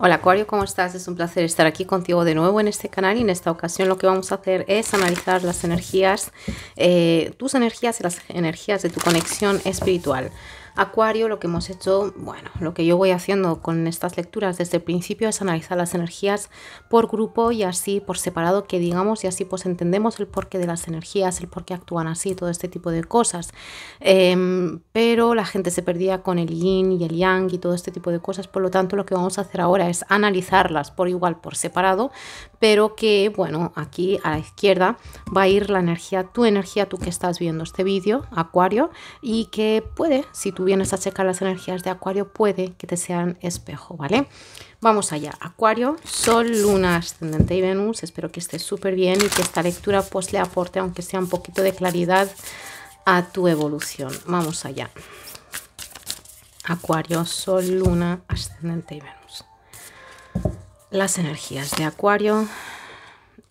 Hola Acuario, ¿cómo estás? Es un placer estar aquí contigo de nuevo en este canal y en esta ocasión lo que vamos a hacer es analizar las energías, eh, tus energías y las energías de tu conexión espiritual. Acuario, lo que hemos hecho, bueno, lo que yo voy haciendo con estas lecturas desde el principio es analizar las energías por grupo y así por separado que digamos y así pues entendemos el porqué de las energías, el por qué actúan así, todo este tipo de cosas. Em, pero la gente se perdía con el yin y el yang y todo este tipo de cosas, por lo tanto lo que vamos a hacer ahora es analizarlas por igual, por separado, pero que bueno, aquí a la izquierda va a ir la energía, tu energía, tú que estás viendo este vídeo, Acuario, y que puede, si tú vienes a checar las energías de Acuario, puede que te sean espejo, ¿vale? Vamos allá, Acuario, Sol, Luna, Ascendente y Venus, espero que estés súper bien y que esta lectura pues le aporte aunque sea un poquito de claridad a tu evolución. Vamos allá. Acuario, Sol, Luna, Ascendente y Venus las energías de Acuario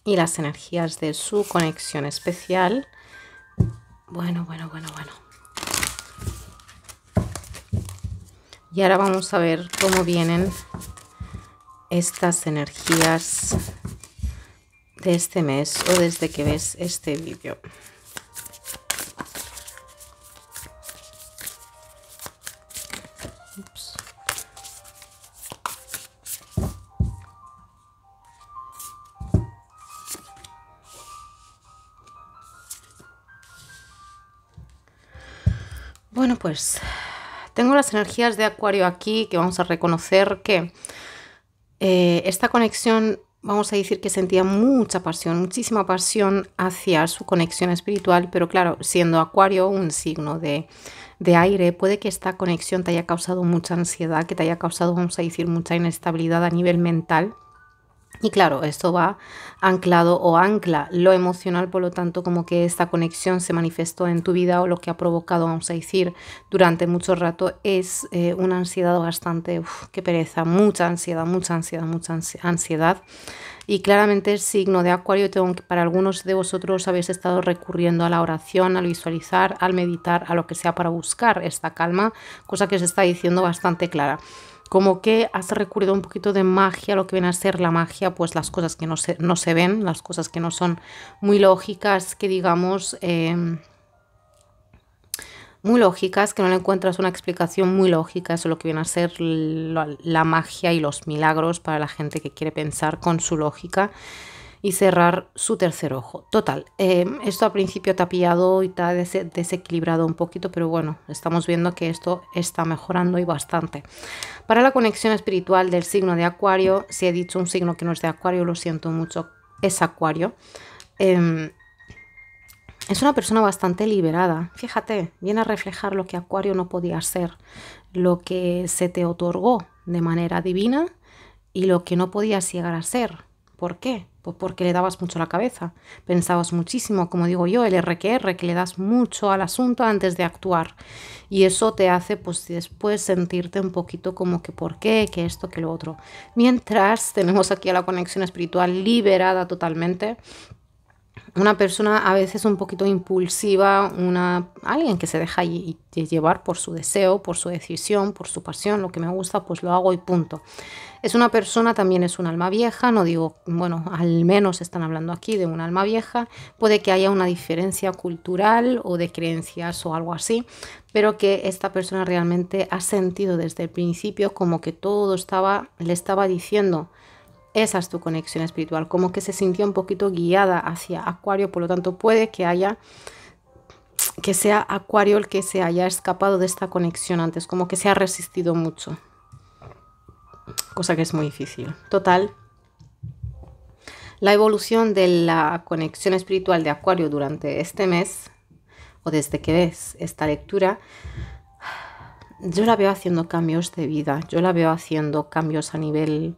y las energías de su conexión especial. Bueno, bueno, bueno, bueno. Y ahora vamos a ver cómo vienen estas energías de este mes o desde que ves este vídeo. pues tengo las energías de Acuario aquí que vamos a reconocer que eh, esta conexión, vamos a decir que sentía mucha pasión, muchísima pasión hacia su conexión espiritual, pero claro, siendo Acuario un signo de, de aire, puede que esta conexión te haya causado mucha ansiedad, que te haya causado, vamos a decir, mucha inestabilidad a nivel mental y claro, esto va anclado o ancla lo emocional, por lo tanto, como que esta conexión se manifestó en tu vida o lo que ha provocado, vamos a decir, durante mucho rato, es eh, una ansiedad bastante, uf, qué pereza, mucha ansiedad, mucha ansiedad, mucha ansiedad. Y claramente el signo de Acuario, tengo que, para algunos de vosotros habéis estado recurriendo a la oración, al visualizar, al meditar, a lo que sea para buscar esta calma, cosa que se está diciendo bastante clara como que has recurrido un poquito de magia, lo que viene a ser la magia, pues las cosas que no se, no se ven, las cosas que no son muy lógicas, que digamos, em, muy lógicas, que no le encuentras una explicación muy lógica, eso es lo que viene a ser la magia y los milagros para la gente que quiere pensar con su lógica y cerrar su tercer ojo. Total, eh, esto al principio pillado y está ha desequilibrado un poquito, pero bueno, estamos viendo que esto está mejorando y bastante. Para la conexión espiritual del signo de Acuario, si he dicho un signo que no es de Acuario, lo siento mucho, es Acuario. Em, es una persona bastante liberada. Fíjate, viene a reflejar lo que Acuario no podía ser, lo que se te otorgó de manera divina y lo que no podía llegar a ser. ¿Por qué? Pues porque le dabas mucho la cabeza, pensabas muchísimo, como digo yo, el RQR, que le das mucho al asunto antes de actuar. Y eso te hace pues después sentirte un poquito como que por qué, que esto, que lo otro. Mientras tenemos aquí a la conexión espiritual liberada totalmente una persona a veces un poquito impulsiva, una, alguien que se deja llevar por su deseo, por su decisión, por su pasión, lo que me gusta, pues lo hago y punto. Es una persona, también es un alma vieja, no digo, bueno, al menos están hablando aquí de un alma vieja, puede que haya una diferencia cultural o de creencias o algo así, pero que esta persona realmente ha sentido desde el principio como que todo estaba, le estaba diciendo, esa es tu conexión espiritual, como que se sintió un poquito guiada hacia Acuario, por lo tanto puede que haya que sea Acuario el que se haya escapado de esta conexión antes, como que se ha resistido mucho. Cosa que es muy difícil. Total. La evolución de la conexión espiritual de Acuario durante este mes, o desde que ves esta lectura, yo la veo haciendo cambios de vida, yo la veo haciendo cambios a nivel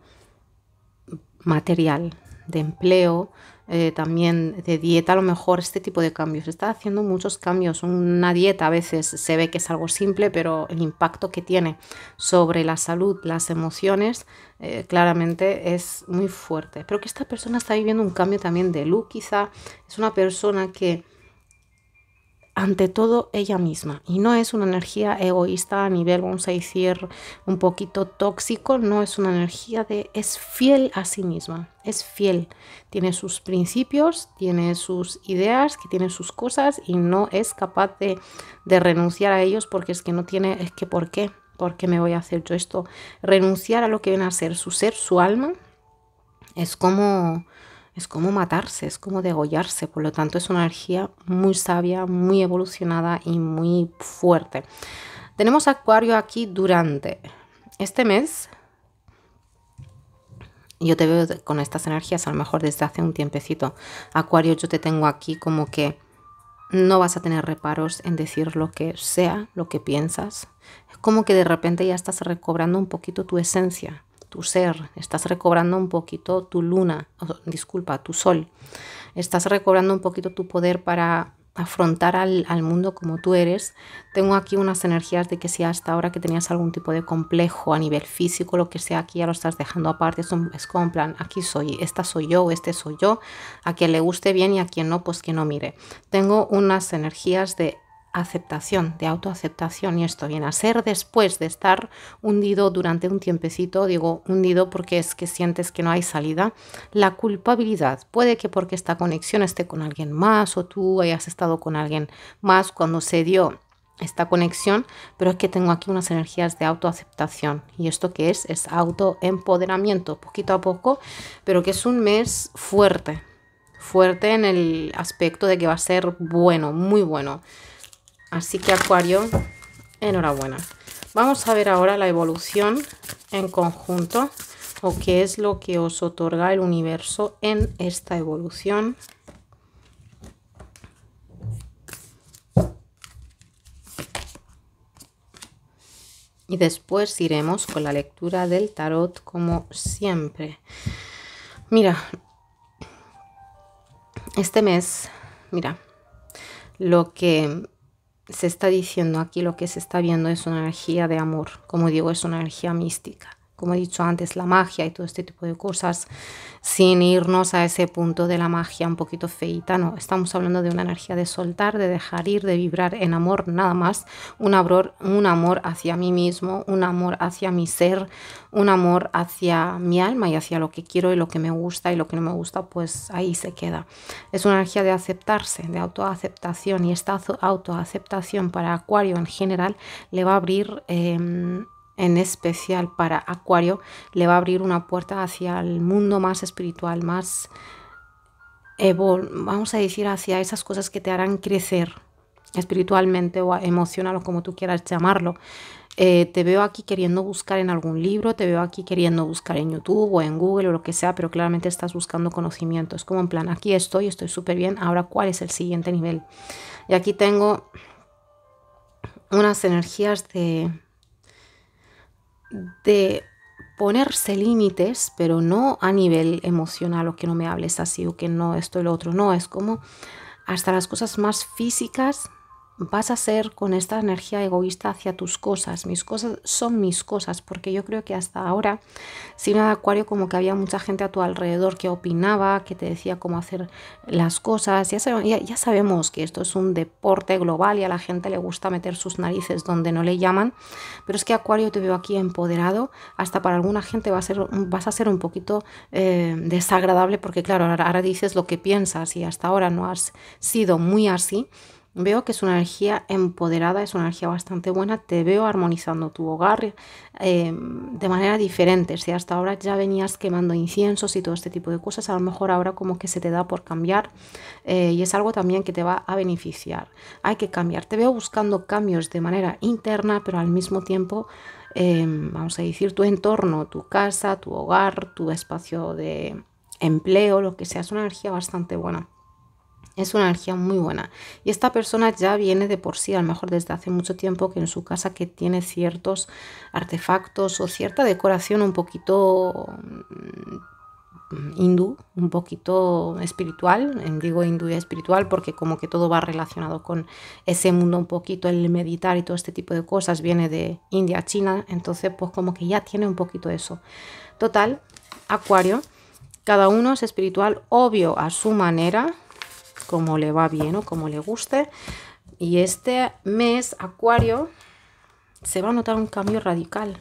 material, de empleo, eh, también de dieta, a lo mejor este tipo de cambios. Está haciendo muchos cambios. Una dieta a veces se ve que es algo simple, pero el impacto que tiene sobre la salud, las emociones, eh, claramente es muy fuerte. Pero que esta persona está viviendo un cambio también de look, quizá. Es una persona que ante todo ella misma. Y no es una energía egoísta a nivel, vamos a decir, un poquito tóxico, no es una energía de, es fiel a sí misma, es fiel, tiene sus principios, tiene sus ideas, que tiene sus cosas y no es capaz de, de renunciar a ellos porque es que no tiene, es que por qué, por qué me voy a hacer yo esto, renunciar a lo que viene a ser su ser, su alma, es como es como matarse, es como degollarse, por lo tanto es una energía muy sabia, muy evolucionada y muy fuerte. Tenemos Acuario aquí durante este mes. Yo te veo con estas energías a lo mejor desde hace un tiempecito. Acuario, yo te tengo aquí como que no vas a tener reparos en decir lo que sea, lo que piensas. Es como que de repente ya estás recobrando un poquito tu esencia tu ser, estás recobrando un poquito tu luna, disculpa, tu sol, estás recobrando un poquito tu poder para afrontar al, mundo como tú eres. Tengo aquí unas energías de que si hasta ahora que tenías algún tipo de complejo a nivel físico, lo que sea, aquí ya lo estás dejando aparte, es, un, es plan, aquí soy, esta soy yo, este soy yo, a quien le guste bien y a quien no, pues que no mire. Tengo unas energías de aceptación, de autoaceptación, y esto viene a ser después de estar hundido durante un tiempecito, digo hundido porque es que sientes que no hay salida, la culpabilidad. Puede que porque esta conexión esté con alguien más o tú hayas estado con alguien más cuando se dio esta conexión, pero es que tengo aquí unas energías de autoaceptación y esto que es es autoempoderamiento, poquito a poco, pero que es un mes fuerte, fuerte en el aspecto de que va a ser bueno, muy bueno. Así que Acuario, enhorabuena. Vamos a ver ahora la evolución en conjunto o qué es lo que os otorga el universo en esta evolución. Y después iremos con la lectura del tarot como siempre. Mira, este mes, mira, lo que se está diciendo aquí lo que se está viendo es una energía de amor, como digo, es una energía mística como he dicho antes, la magia y todo este tipo de cosas, sin irnos a ese punto de la magia un poquito feita, no, estamos hablando de una energía de soltar, de dejar ir, de vibrar en amor nada más, un amor, un amor hacia mí mismo, un amor hacia mi ser, un amor hacia mi alma y hacia lo que quiero y lo que me gusta y lo que no me gusta, pues ahí se queda. Es una energía de aceptarse, de autoaceptación y esta autoaceptación para Acuario en general le va a abrir... Em, en especial para Acuario, le va a abrir una puerta hacia el mundo más espiritual, más, vamos a decir, hacia esas cosas que te harán crecer espiritualmente o emocional o como tú quieras llamarlo. Eh, te veo aquí queriendo buscar en algún libro, te veo aquí queriendo buscar en YouTube o en Google o lo que sea, pero claramente estás buscando conocimiento. Es como en plan, aquí estoy, estoy súper bien, ahora cuál es el siguiente nivel. Y aquí tengo unas energías de de ponerse límites, pero no a nivel emocional o que no me hables así o que no esto el lo otro, no, es como hasta las cosas más físicas vas a ser con esta energía egoísta hacia tus cosas. Mis cosas son mis cosas, porque yo creo que hasta ahora, si de Acuario, como que había mucha gente a tu alrededor que opinaba, que te decía cómo hacer las cosas. Ya, sabemos, que esto es un deporte global y a la gente le gusta meter sus narices donde no le llaman, pero es que Acuario te veo aquí empoderado, hasta para alguna gente va a ser, vas a ser un poquito eh, desagradable, porque claro, ahora dices lo que piensas y hasta ahora no has sido muy así Veo que es una energía empoderada, es una energía bastante buena. Te veo armonizando tu hogar em, de manera diferente. Si hasta ahora ya venías quemando inciensos y todo este tipo de cosas, a lo mejor ahora como que se te da por cambiar eh, y es algo también que te va a beneficiar. Hay que cambiar. Te veo buscando cambios de manera interna, pero al mismo tiempo em, vamos a decir, tu entorno, tu casa, tu hogar, tu espacio de empleo, lo que sea, es una energía bastante buena. Es una energía muy buena. Y esta persona ya viene de por sí, a lo mejor desde hace mucho tiempo, que en su casa que tiene ciertos artefactos o cierta decoración un poquito mm, hindú, un poquito espiritual. Digo hindú y espiritual porque como que todo va relacionado con ese mundo un poquito, el meditar y todo este tipo de cosas viene de India, China. Entonces pues como que ya tiene un poquito eso. Total, Acuario. Cada uno es espiritual, obvio, a su manera, como le va bien o como le guste. Y este mes, Acuario, se va a notar un cambio radical.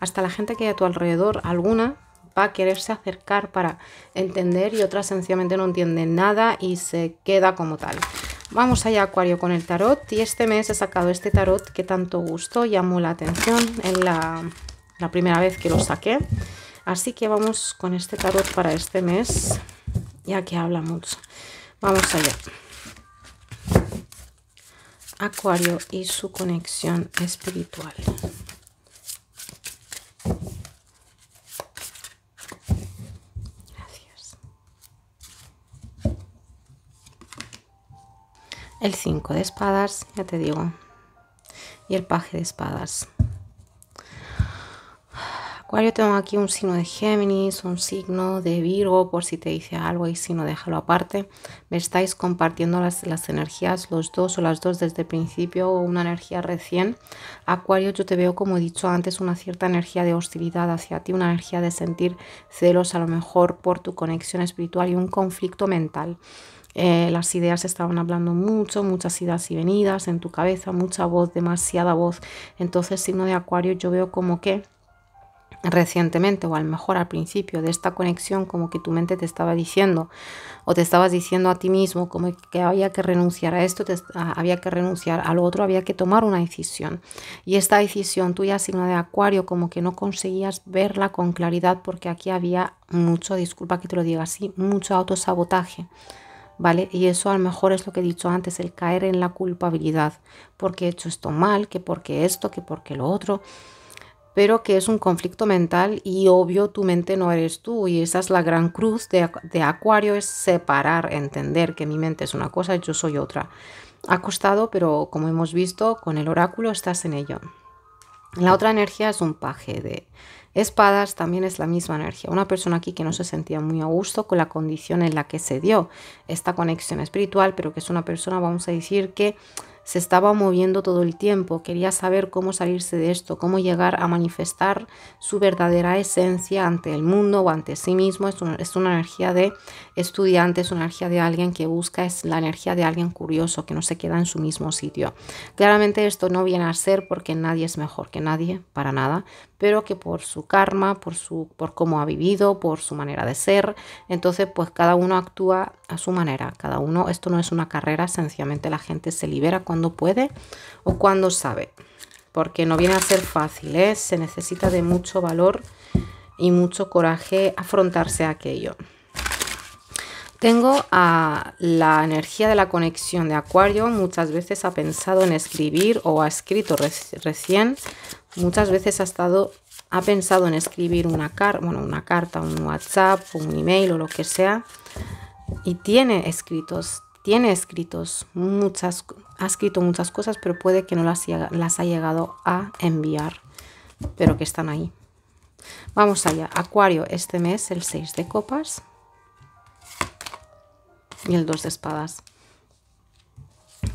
Hasta la gente que hay a tu alrededor, alguna, va a quererse acercar para entender y otra sencillamente no entiende nada y se queda como tal. Vamos allá, Acuario, con el tarot. Y este mes he sacado este tarot que tanto gustó, llamó la atención en la, la primera vez que lo saqué. Así que vamos con este tarot para este mes, ya que habla mucho. Vamos allá. Acuario y su conexión espiritual. Gracias. El 5 de espadas, ya te digo. Y el paje de espadas. Acuario, tengo aquí un signo de Géminis, un signo de Virgo, por si te dice algo y si no, déjalo aparte. Me estáis compartiendo las, energías, los dos o las dos desde el principio, una energía recién. Acuario, yo te veo, como he dicho antes, una cierta energía de hostilidad hacia ti, una energía de sentir celos a lo mejor por tu conexión espiritual y un conflicto mental. Eh, las ideas estaban hablando mucho, muchas idas y venidas en tu cabeza, mucha voz, demasiada voz. Entonces, signo de Acuario, yo veo como que recientemente o a lo mejor al principio de esta conexión como que tu mente te estaba diciendo o te estabas diciendo a ti mismo como que había que renunciar a esto, te, había que renunciar a lo otro, había que tomar una decisión. Y esta decisión tuya, signo de acuario, como que no conseguías verla con claridad porque aquí había mucho, disculpa que te lo diga así, mucho autosabotaje. ¿Vale? Y eso a lo mejor es lo que he dicho antes, el caer en la culpabilidad, porque he hecho esto mal, que porque esto, que porque lo otro pero que es un conflicto mental y obvio tu mente no eres tú y esa es la gran cruz de, Acuario, es separar, entender que mi mente es una cosa y yo soy otra. Ha costado, pero como hemos visto, con el oráculo estás en ello. La otra energía es un paje de espadas, también es la misma energía. Una persona aquí que no se sentía muy a gusto con la condición en la que se dio esta conexión espiritual, pero que es una persona, vamos a decir, que se estaba moviendo todo el tiempo, quería saber cómo salirse de esto, cómo llegar a manifestar su verdadera esencia ante el mundo o ante sí mismo. Es una, es una energía de estudiante, es una energía de alguien que busca, es la energía de alguien curioso, que no se queda en su mismo sitio. Claramente esto no viene a ser porque nadie es mejor que nadie, para nada, pero que por su karma, por, su, por cómo ha vivido, por su manera de ser, entonces pues cada uno actúa a su manera, cada uno, esto no es una carrera, sencillamente la gente se libera cuando puede o cuando sabe, porque no viene a ser fácil, ¿eh? se necesita de mucho valor y mucho coraje afrontarse a aquello. Tengo a la energía de la conexión de Acuario. Muchas veces ha pensado en escribir o ha escrito recién Muchas veces ha estado, ha pensado en escribir una carta, una carta, un WhatsApp, un email o lo que sea, y tiene escritos, tiene escritos muchas, ha escrito muchas cosas, pero puede que no las, las ha llegado a enviar, pero que están ahí. Vamos allá, Acuario, este mes el 6 de copas y el 2 de espadas.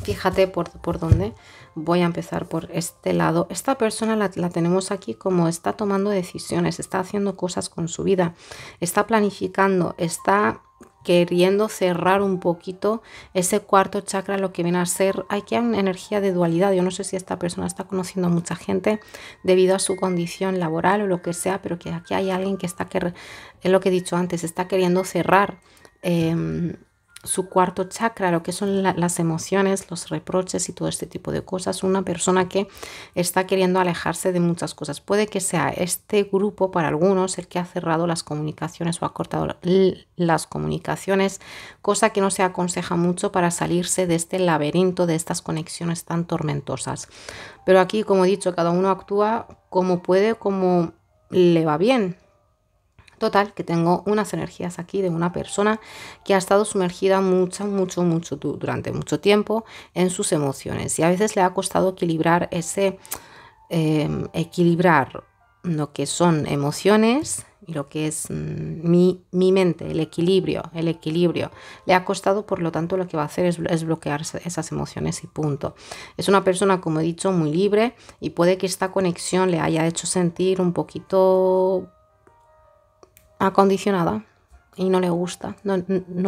Fíjate por, por dónde voy a empezar por este lado. Esta persona la, tenemos aquí como está tomando decisiones, está haciendo cosas con su vida, está planificando, está queriendo cerrar un poquito ese cuarto chakra, lo que viene a ser, hay que una energía de dualidad, yo no sé si esta persona está conociendo a mucha gente debido a su condición laboral o lo que sea, pero que aquí hay alguien que está, que, es lo que he dicho antes, está queriendo cerrar em, su cuarto chakra, lo que son las emociones, los reproches y todo este tipo de cosas. Una persona que está queriendo alejarse de muchas cosas. Puede que sea este grupo para algunos el que ha cerrado las comunicaciones o ha cortado las comunicaciones, cosa que no se aconseja mucho para salirse de este laberinto, de estas conexiones tan tormentosas. Pero aquí, como he dicho, cada uno actúa como puede, como le va bien. Total, que tengo unas energías aquí de una persona que ha estado sumergida mucho, mucho, mucho durante mucho tiempo en sus emociones y a veces le ha costado equilibrar ese, em, equilibrar lo que son emociones y lo que es mm, mi, mi, mente, el equilibrio, el equilibrio. Le ha costado, por lo tanto, lo que va a hacer es, es bloquear esas emociones y punto. Es una persona, como he dicho, muy libre y puede que esta conexión le haya hecho sentir un poquito acondicionada y no le gusta, no,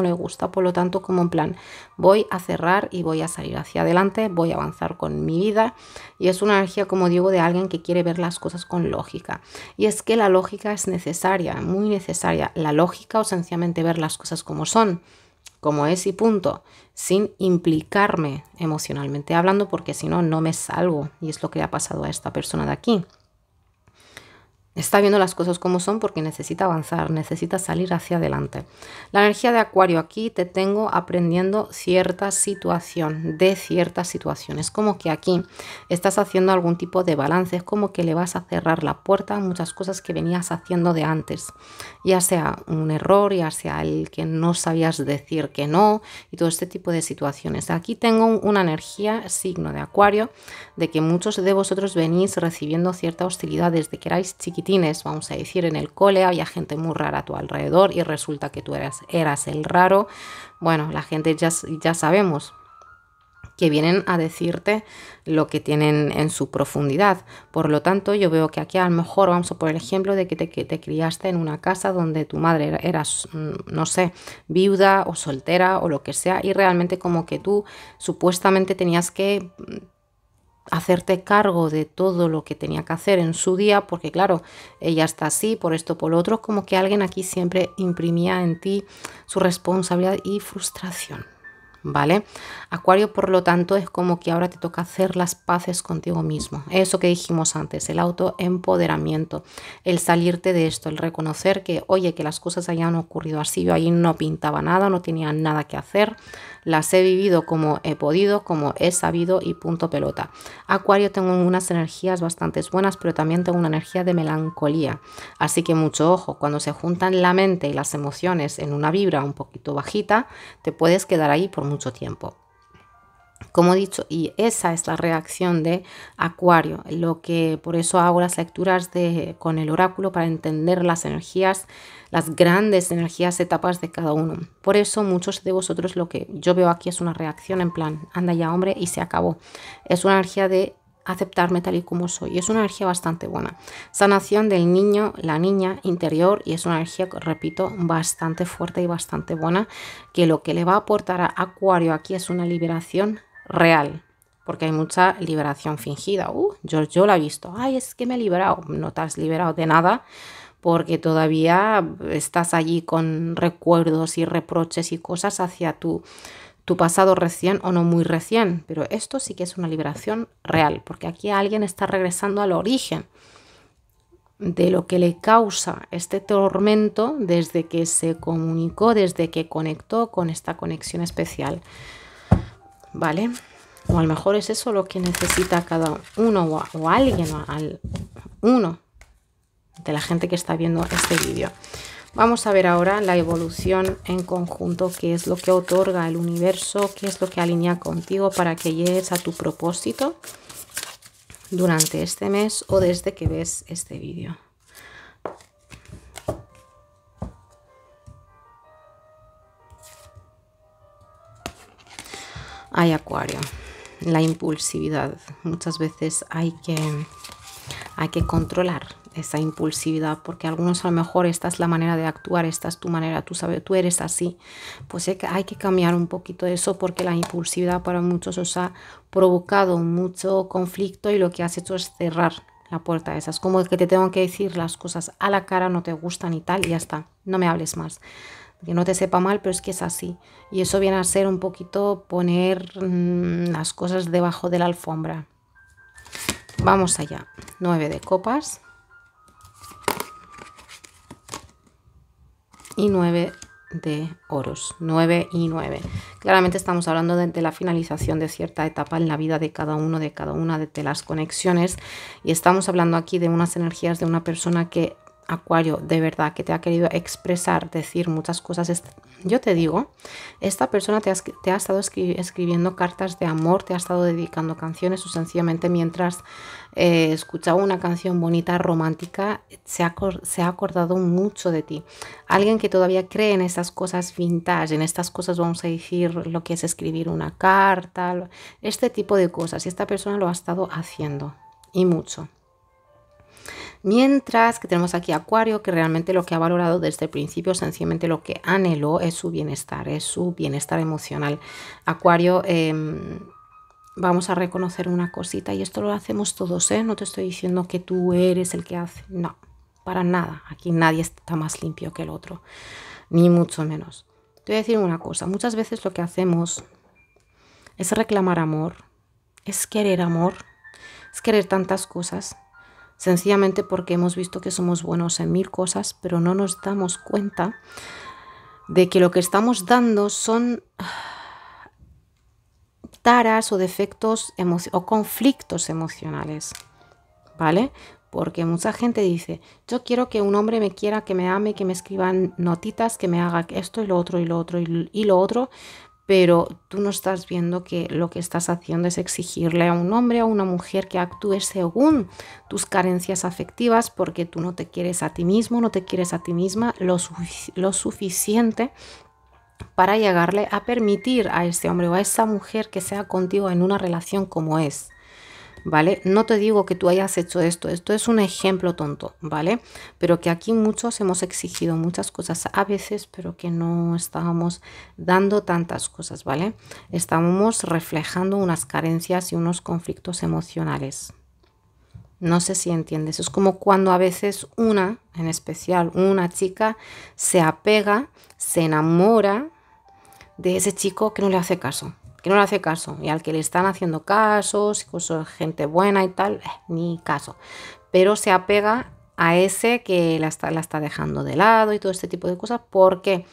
le gusta, por lo tanto como en plan, voy a cerrar y voy a salir hacia adelante, voy a avanzar con mi vida y es una energía como digo de alguien que quiere ver las cosas con lógica y es que la lógica es necesaria, muy necesaria, la lógica o sencillamente ver las cosas como son, como es y punto, sin implicarme emocionalmente hablando porque si no, no me salgo y es lo que ha pasado a esta persona de aquí. Está viendo las cosas como son porque necesita avanzar, necesita salir hacia adelante. La energía de Acuario aquí te tengo aprendiendo cierta situación, de ciertas situaciones como que aquí estás haciendo algún tipo de balance, es como que le vas a cerrar la puerta a muchas cosas que venías haciendo de antes, ya sea un error, ya sea el que no sabías decir que no y todo este tipo de situaciones. Aquí tengo una energía, signo de Acuario, de que muchos de vosotros venís recibiendo cierta hostilidad desde que erais chiquititos vamos a decir, en el cole, había gente muy rara a tu alrededor y resulta que tú eras, eras el raro. Bueno, la gente ya, ya sabemos que vienen a decirte lo que tienen en su profundidad. Por lo tanto, yo veo que aquí a lo mejor vamos a por el ejemplo de que te, que te criaste en una casa donde tu madre eras mm, no sé, viuda o soltera o lo que sea, y realmente como que tú supuestamente tenías que hacerte cargo de todo lo que tenía que hacer en su día, porque claro, ella está así, por esto, por lo otro, como que alguien aquí siempre imprimía en ti su responsabilidad y frustración. ¿Vale? Acuario, por lo tanto, es como que ahora te toca hacer las paces contigo mismo. Eso que dijimos antes, el autoempoderamiento, el salirte de esto, el reconocer que, oye, que las cosas hayan ocurrido así, yo ahí no pintaba nada, no tenía nada que hacer, las he vivido como he podido, como he sabido y punto pelota. Acuario tengo unas energías bastante buenas, pero también tengo una energía de melancolía. Así que mucho ojo, cuando se juntan la mente y las emociones en una vibra un poquito bajita, te puedes quedar ahí por mucho tiempo. Como he dicho, y esa es la reacción de Acuario, lo que por eso hago las lecturas de, con el oráculo para entender las energías las grandes energías etapas de cada uno. Por eso muchos de vosotros lo que yo veo aquí es una reacción en plan, anda ya hombre y se acabó. Es una energía de aceptarme tal y como soy. Es una energía bastante buena. Sanación del niño, la niña interior y es una energía, repito, bastante fuerte y bastante buena, que lo que le va a aportar a Acuario aquí es una liberación real, porque hay mucha liberación fingida. Uh, yo, yo la he visto. Ay, es que me he liberado. No te has liberado de nada porque todavía estás allí con recuerdos y reproches y cosas hacia tu, tu pasado recién o no muy recién. Pero esto sí que es una liberación real, porque aquí alguien está regresando al origen de lo que le causa este tormento desde que se comunicó, desde que conectó con esta conexión especial. ¿Vale? O a lo mejor es eso lo que necesita cada uno o, alguien, al uno de la gente que está viendo este vídeo. Vamos a ver ahora la evolución en conjunto, qué es lo que otorga el universo, qué es lo que alinea contigo para que llegues a tu propósito durante este mes o desde que ves este vídeo. Hay acuario, la impulsividad. Muchas veces hay que, hay que controlar esa impulsividad, porque algunos a lo mejor esta es la manera de actuar, esta es tu manera, tú sabes, tú eres así. Pues hay que, cambiar un poquito eso porque la impulsividad para muchos os ha provocado mucho conflicto y lo que has hecho es cerrar la puerta de esas como que te tengo que decir las cosas a la cara, no te gustan y tal, y ya está, no me hables más. Que no te sepa mal, pero es que es así. Y eso viene a ser un poquito poner mm, las cosas debajo de la alfombra. Vamos allá. 9 de copas y 9 de oros, 9 y 9. Claramente estamos hablando de, la finalización de cierta etapa en la vida de cada uno, de cada una de, de, las conexiones y estamos hablando aquí de unas energías de una persona que Acuario, de verdad que te ha querido expresar, decir muchas cosas. Yo te digo, esta persona te ha, estado escribiendo cartas de amor, te ha estado dedicando canciones o sencillamente mientras eh, escuchaba una canción bonita, romántica, se ha, se ha acordado mucho de ti. Alguien que todavía cree en estas cosas vintage, en estas cosas vamos a decir lo que es escribir una carta, este tipo de cosas. Y esta persona lo ha estado haciendo y mucho. Mientras que tenemos aquí Acuario, que realmente lo que ha valorado desde el principio, sencillamente lo que anheló es su bienestar, es su bienestar emocional. Acuario... Em, vamos a reconocer una cosita y esto lo hacemos todos, ¿eh? No te estoy diciendo que tú eres el que hace, no, para nada. Aquí nadie está más limpio que el otro, ni mucho menos. Te voy a decir una cosa, muchas veces lo que hacemos es reclamar amor, es querer amor, es querer tantas cosas sencillamente porque hemos visto que somos buenos en mil cosas, pero no nos damos cuenta de que lo que estamos dando son taras o defectos o conflictos emocionales, ¿vale? Porque mucha gente dice, yo quiero que un hombre me quiera, que me ame, que me escriban notitas, que me haga esto y lo otro y lo otro y lo otro, pero tú no estás viendo que lo que estás haciendo es exigirle a un hombre o a una mujer que actúe según tus carencias afectivas porque tú no te quieres a ti mismo, no te quieres a ti misma lo, lo suficiente para llegarle a permitir a ese hombre o a esa mujer que sea contigo en una relación como es. ¿vale? No te digo que tú hayas hecho esto, esto es un ejemplo tonto, ¿vale? Pero que aquí muchos hemos exigido muchas cosas a veces, pero que no estábamos dando tantas cosas, ¿vale? estamos reflejando unas carencias y unos conflictos emocionales. No sé si entiendes, es como cuando a veces una, en especial una chica, se apega, se enamora de ese chico que no le hace caso que no le hace caso. Y al que le están haciendo casos, es pues, gente buena y tal, eh, ni caso. Pero se apega a ese que la está, la está dejando de lado y todo este tipo de cosas. ¿Por qué?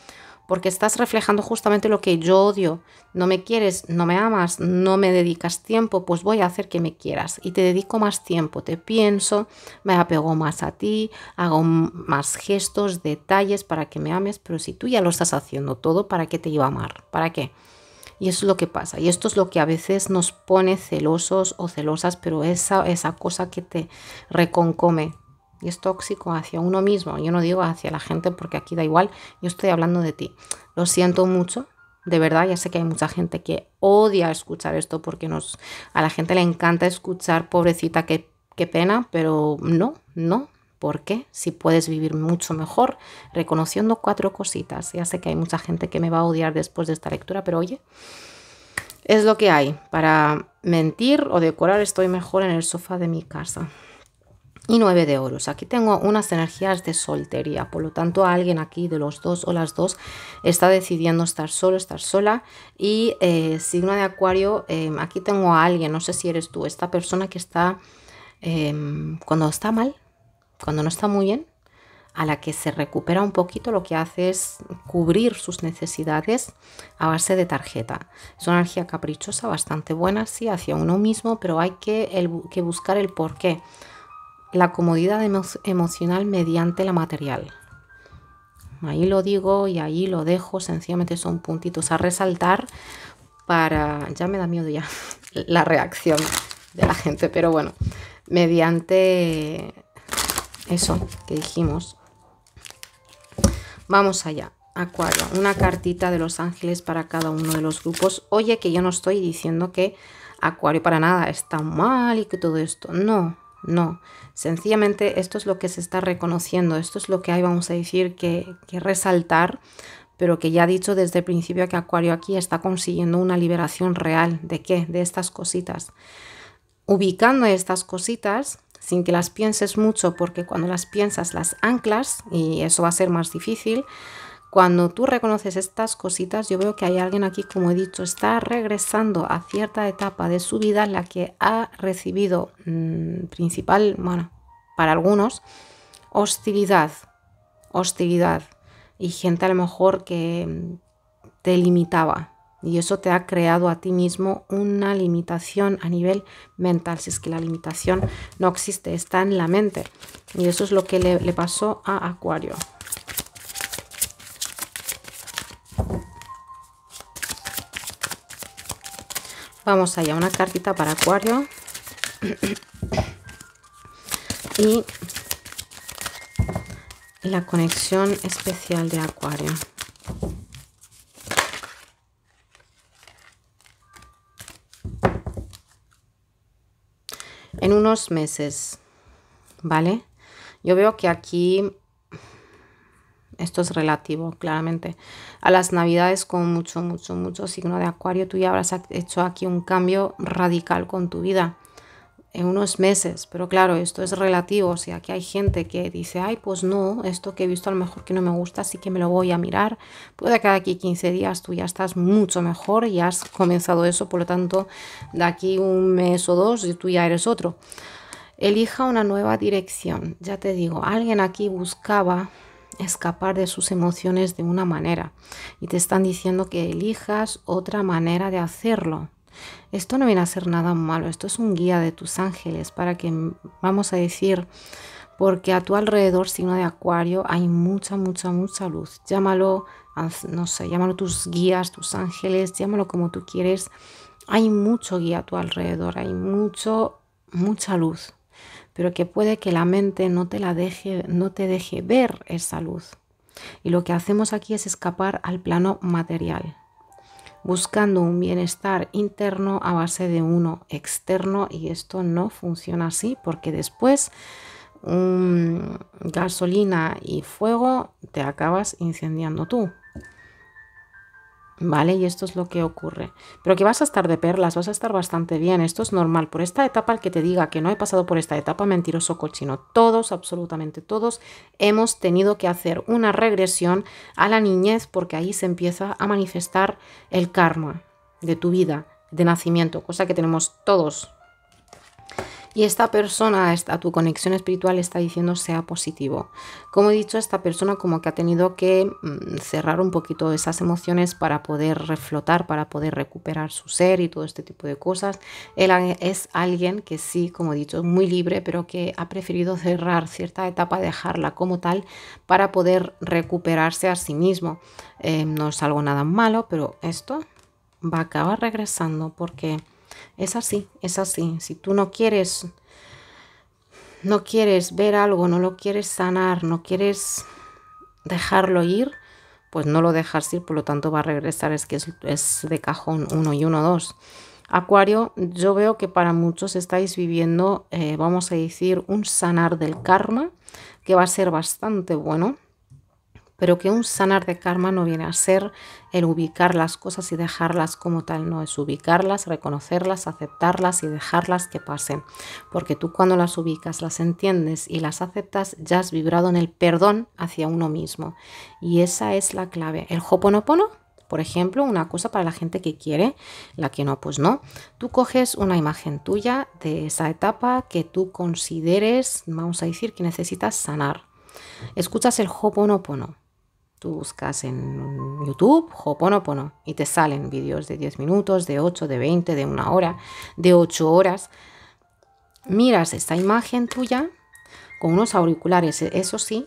Porque estás reflejando justamente lo que yo odio. No me quieres, no me amas, no me dedicas tiempo, pues voy a hacer que me quieras. Y te dedico más tiempo, te pienso, me apego más a ti, hago más gestos, detalles para que me ames, pero si tú ya lo estás haciendo todo, ¿para qué te iba a amar? ¿Para qué? Y eso es lo que pasa. Y esto es lo que a veces nos pone celosos o celosas, pero esa, esa cosa que te reconcome. Y es tóxico hacia uno mismo. Yo no digo hacia la gente porque aquí da igual. Yo estoy hablando de ti. Lo siento mucho, de verdad, ya sé que hay mucha gente que odia escuchar esto porque nos, a la gente le encanta escuchar, pobrecita, qué, qué pena, pero no, no, porque si puedes vivir mucho mejor reconociendo cuatro cositas, ya sé que hay mucha gente que me va a odiar después de esta lectura, pero oye, es lo que hay. Para mentir o decorar estoy mejor en el sofá de mi casa. Y nueve de oros. Aquí tengo unas energías de soltería, por lo tanto alguien aquí de los dos o las dos está decidiendo estar solo, estar sola. Y eh, signo de acuario, eh, aquí tengo a alguien, no sé si eres tú, esta persona que está, eh, cuando está mal, cuando no está muy bien, a la que se recupera un poquito, lo que hace es cubrir sus necesidades a base de tarjeta. Es una energía caprichosa, bastante buena, sí, hacia uno mismo, pero hay que, que buscar el porqué. La comodidad emocional mediante la material. Ahí lo digo y ahí lo dejo, sencillamente son puntitos a resaltar para... Ya me da miedo ya la reacción de la gente, pero bueno, mediante eso que dijimos. Vamos allá. Acuario, una cartita de los ángeles para cada uno de los grupos. Oye, que yo no estoy diciendo que Acuario para nada está mal y que todo esto. No, no. Sencillamente esto es lo que se está reconociendo. Esto es lo que hay, vamos a decir, que, que resaltar pero que ya ha dicho desde el principio que Acuario aquí está consiguiendo una liberación real. ¿De qué? De estas cositas. Ubicando estas cositas, sin que las pienses mucho, porque cuando las piensas las anclas y eso va a ser más difícil. Cuando tú reconoces estas cositas, yo veo que hay alguien aquí, como he dicho, está regresando a cierta etapa de su vida en la que ha recibido mm, principal, bueno, para algunos, hostilidad, hostilidad y gente a lo mejor que mm, te limitaba, y eso te ha creado a ti mismo una limitación a nivel mental, si es que la limitación no existe, está en la mente. Y eso es lo que le, pasó a Acuario. Vamos allá, una cartita para Acuario. y la conexión especial de Acuario. en unos meses, ¿vale? Yo veo que aquí, esto es relativo, claramente, a las navidades con mucho, mucho, mucho signo de acuario, tú ya habrás hecho aquí un cambio radical con tu vida en unos meses, pero claro, esto es relativo, o sea, que hay gente que dice, ay, pues no, esto que he visto a lo mejor que no me gusta, así que me lo voy a mirar, puede que de aquí 15 días tú ya estás mucho mejor, y has comenzado eso, por lo tanto, de aquí un mes o dos tú ya eres otro. Elija una nueva dirección, ya te digo, alguien aquí buscaba escapar de sus emociones de una manera y te están diciendo que elijas otra manera de hacerlo esto no viene a ser nada malo, esto es un guía de tus ángeles para que, vamos a decir, porque a tu alrededor, signo de acuario, hay mucha, mucha, mucha luz. Llámalo, no sé, llámalo tus guías, tus ángeles, llámalo como tú quieres. Hay mucho guía a tu alrededor, hay mucho, mucha luz, pero que puede que la mente no te la deje, no te deje ver esa luz. Y lo que hacemos aquí es escapar al plano material, buscando un bienestar interno a base de uno externo y esto no funciona así porque después gasolina y fuego te acabas incendiando tú. ¿vale? Y esto es lo que ocurre. Pero que vas a estar de perlas, vas a estar bastante bien, esto es normal. Por esta etapa, el que te diga que no he pasado por esta etapa, mentiroso cochino. Todos, absolutamente todos, hemos tenido que hacer una regresión a la niñez porque ahí se empieza a manifestar el karma de tu vida, de nacimiento, cosa que tenemos todos y esta persona, a tu conexión espiritual está diciendo sea positivo. Como he dicho, esta persona como que ha tenido que mm, cerrar un poquito esas emociones para poder reflotar, para poder recuperar su ser y todo este tipo de cosas. Él es alguien que sí, como he dicho, es muy libre, pero que ha preferido cerrar cierta etapa, dejarla como tal, para poder recuperarse a sí mismo. Eh, no es algo nada malo, pero esto va a acabar regresando porque es así, es así. Si tú no quieres, no quieres ver algo, no lo quieres sanar, no quieres dejarlo ir, pues no lo dejas ir, por lo tanto va a regresar, es que es, de cajón uno y uno, dos. Acuario, yo veo que para muchos estáis viviendo, eh, vamos a decir, un sanar del karma, que va a ser bastante bueno, pero que un sanar de karma no viene a ser el ubicar las cosas y dejarlas como tal, no es ubicarlas, reconocerlas, aceptarlas y dejarlas que pasen, porque tú cuando las ubicas, las entiendes y las aceptas, ya has vibrado en el perdón hacia uno mismo. Y esa es la clave. El hoponopono por ejemplo, una cosa para la gente que quiere, la que no, pues no. Tú coges una imagen tuya de esa etapa que tú consideres, vamos a decir, que necesitas sanar. Escuchas el Hoponopono. Tú buscas en YouTube Joponopono y te salen vídeos de 10 minutos, de 8, de 20, de una hora, de 8 horas. Miras esta imagen tuya con unos auriculares, eso sí,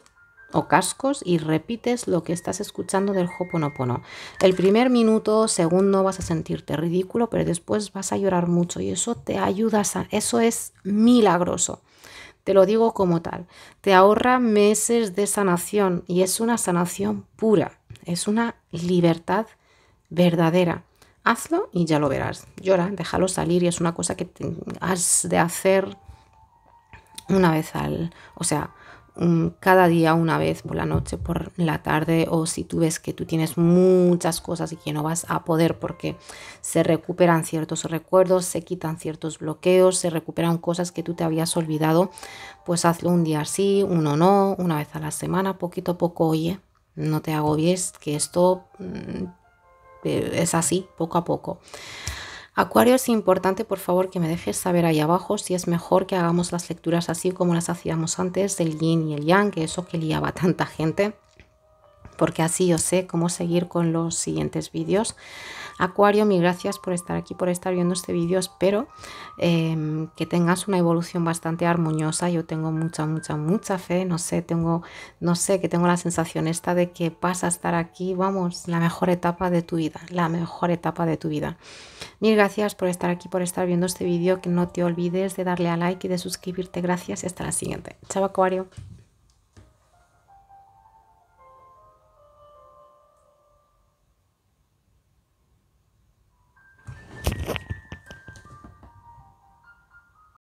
o cascos y repites lo que estás escuchando del Joponopono. El primer minuto, segundo vas a sentirte ridículo, pero después vas a llorar mucho y eso te ayuda, a, eso es milagroso. Te lo digo como tal. Te ahorra meses de sanación y es una sanación pura. Es una libertad verdadera. Hazlo y ya lo verás. Llora, déjalo salir y es una cosa que has de hacer una vez al, o sea, Mm, cada día una vez por la noche, por la tarde o si tú ves que tú tienes muchas cosas y que no vas a poder porque se recuperan ciertos recuerdos, se quitan ciertos bloqueos, se recuperan cosas que tú te habías olvidado, pues hazlo un día así uno no, una vez a la semana, poquito a poco, oye, no te agobies, que esto mm, eh, es así, poco a poco. Acuario, es importante, por favor, que me dejes saber ahí abajo si es mejor que hagamos las lecturas así como las hacíamos antes del yin y el yang, que eso que liaba tanta gente porque así yo sé cómo seguir con los siguientes vídeos. Acuario, mil gracias por estar aquí, por estar viendo este vídeo. Espero em, que tengas una evolución bastante armoniosa. Yo tengo mucha, mucha, mucha fe. No sé, tengo, no sé, que tengo la sensación esta de que vas a estar aquí, vamos, la mejor etapa de tu vida, la mejor etapa de tu vida. Mil gracias por estar aquí, por estar viendo este vídeo. Que no te olvides de darle a like y de suscribirte. Gracias y hasta la siguiente. Chao, Acuario.